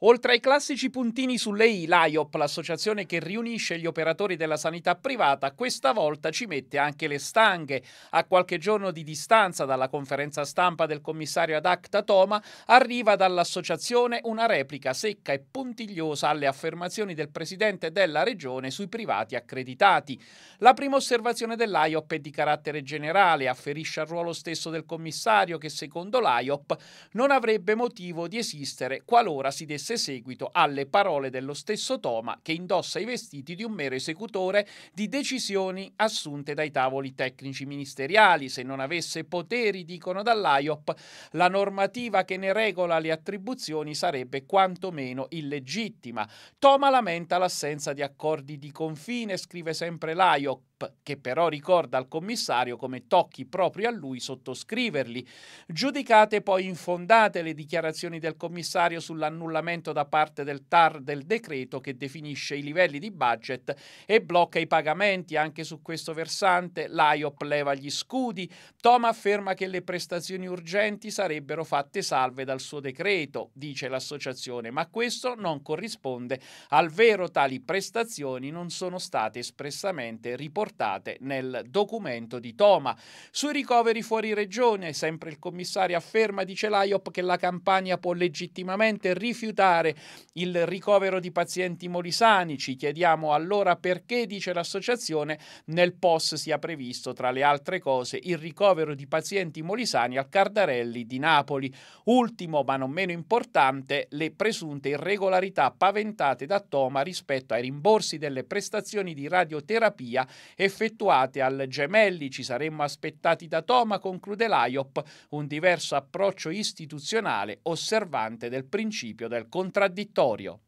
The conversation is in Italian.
Oltre ai classici puntini sulle I, l'IOP, l'associazione che riunisce gli operatori della sanità privata, questa volta ci mette anche le stanghe. A qualche giorno di distanza dalla conferenza stampa del commissario ad acta Toma, arriva dall'associazione una replica secca e puntigliosa alle affermazioni del presidente della regione sui privati accreditati. La prima osservazione dell'IOP è di carattere generale, afferisce al ruolo stesso del commissario che secondo l'IOP, non avrebbe motivo di esistere qualora si desse desse seguito alle parole dello stesso Toma che indossa i vestiti di un mero esecutore di decisioni assunte dai tavoli tecnici ministeriali. Se non avesse poteri, dicono dall'AIOP, la normativa che ne regola le attribuzioni sarebbe quantomeno illegittima. Toma lamenta l'assenza di accordi di confine, scrive sempre l'AIOP chip che però ricorda al commissario come tocchi proprio a lui sottoscriverli. Giudicate poi infondate le dichiarazioni del commissario sull'annullamento da parte del TAR del decreto che definisce i livelli di budget e blocca i pagamenti anche su questo versante, l'IOP leva gli scudi, Tom afferma che le prestazioni urgenti sarebbero fatte salve dal suo decreto, dice l'associazione, ma questo non corrisponde al vero, tali prestazioni non sono state espressamente riportate riportate nel documento di Toma. Sui ricoveri fuori regione, sempre il commissario afferma, dice l'AIOP, che la Campania può legittimamente rifiutare il ricovero di pazienti molisani. Ci chiediamo allora perché, dice l'associazione, nel POS sia previsto, tra le altre cose, il ricovero di pazienti molisani al Cardarelli di Napoli. Ultimo, ma non meno importante, le presunte irregolarità paventate da Toma rispetto ai rimborsi delle prestazioni di radioterapia effettuate al Gemelli. Ci saremmo aspettati da Toma, conclude l'AIOP, un diverso approccio istituzionale osservante del principio del contraddittorio.